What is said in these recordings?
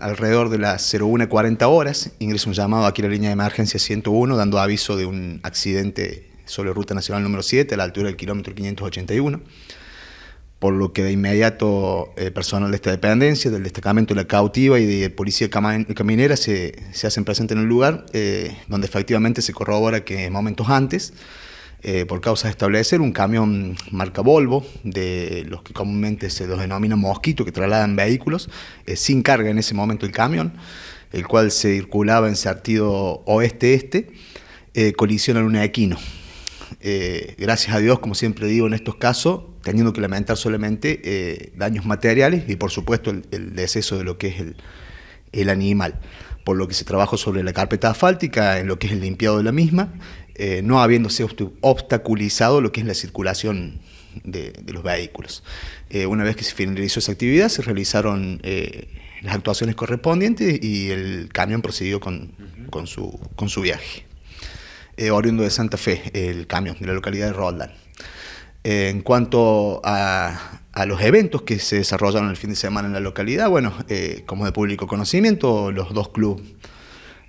Alrededor de las 01.40 horas ingresa un llamado aquí a la línea de emergencia 101 dando aviso de un accidente sobre ruta nacional número 7 a la altura del kilómetro 581, por lo que de inmediato eh, personal de esta dependencia, del destacamento de la cautiva y de policía caminera se, hacen presentes en el lugar, eh, donde efectivamente se corrobora que momentos antes eh, por causa de establecer, un camión marca Volvo, de los que comúnmente se los denomina mosquito, que trasladan vehículos, eh, sin carga en ese momento el camión, el cual se circulaba en sentido oeste-este, eh, colisiona en un equino. gracias a Dios, como siempre digo en estos casos, teniendo que lamentar solamente daños materiales y por supuesto el, el, deceso de lo que es el animal por lo que se trabajó sobre la carpeta asfáltica, en lo que es el limpiado de la misma, eh, no habiéndose obstaculizado lo que es la circulación de, los vehículos. Eh, una vez que se finalizó esa actividad, se realizaron eh, las actuaciones correspondientes y el camión procedió con, con, su, con su, viaje. oriundo de Santa Fe, el camión de la localidad de Roldán en cuanto a, los eventos que se desarrollaron el fin de semana en la localidad, bueno, eh, como de público conocimiento, los dos clubes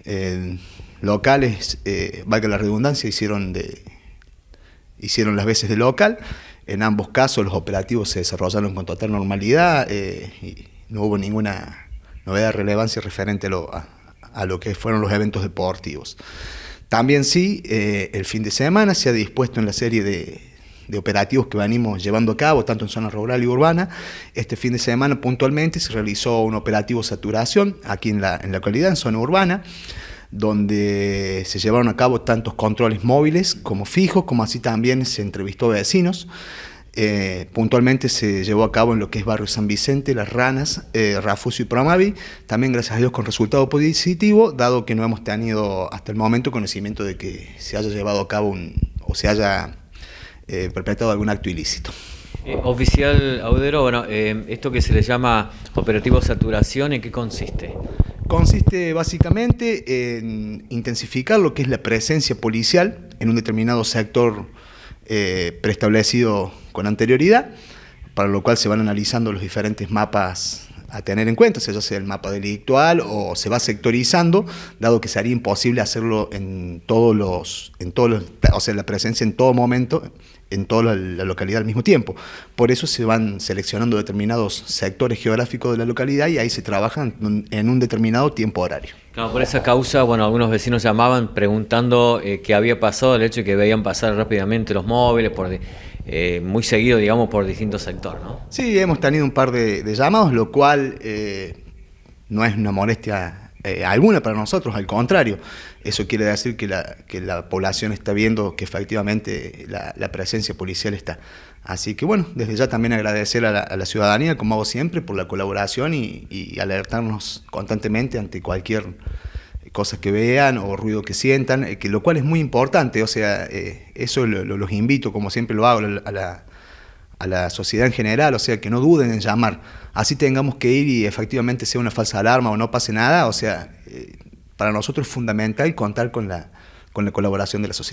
eh, locales, eh, valga la redundancia, hicieron, de, hicieron las veces de local. En ambos casos los operativos se desarrollaron con total normalidad y no hubo ninguna novedad de relevancia referente lo, a lo que fueron los eventos deportivos. También sí, el fin de semana se ha dispuesto en la serie de, de operativos que venimos llevando a cabo, tanto en zona rural y urbana. Este fin de semana puntualmente se realizó un operativo saturación aquí en la, en la localidad, en zona urbana donde se llevaron a cabo tantos controles móviles como fijos, como así también se entrevistó a vecinos. Eh, puntualmente se llevó a cabo en lo que es Barrio San Vicente, Las Ranas, eh, y Pramavi también gracias a Dios con resultado positivo, dado que no hemos tenido hasta el momento conocimiento de que se haya llevado a cabo un, o se haya eh, perpetrado algún acto ilícito. Eh, oficial Audero, bueno, eh, esto que se le llama operativo saturación, ¿en qué consiste? Consiste básicamente en intensificar lo que es la presencia policial en un determinado sector eh, preestablecido con anterioridad, para lo cual se van analizando los diferentes mapas a tener en cuenta, si eso es el mapa delictual o se va sectorizando, dado que sería imposible hacerlo en todos los, en todos o sea, la presencia en todo momento en toda la localidad al mismo tiempo. Por eso se van seleccionando determinados sectores geográficos de la localidad y ahí se trabajan en un determinado tiempo horario. por esa causa, bueno, algunos vecinos llamaban preguntando eh, qué había pasado, el hecho de que veían pasar rápidamente los móviles por... De eh, muy seguido, digamos, por distintos sectores, ¿no? Sí, hemos tenido un par de, llamados, lo cual eh, no es una molestia eh, alguna para nosotros, al contrario. Eso quiere decir que la, la población está viendo que efectivamente la, presencia policial está. Así que bueno, desde ya también agradecer a la, ciudadanía, como hago siempre, por la colaboración y, y alertarnos constantemente ante cualquier cosas que vean o ruido que sientan, eh, que, lo cual es muy importante. O sea, eh, eso los invito, como siempre lo hago, a la, sociedad en general, o sea, que no duden en llamar. Así tengamos que ir y efectivamente sea una falsa alarma o no pase nada, o sea, eh, para nosotros es fundamental contar con la, con la colaboración de la sociedad.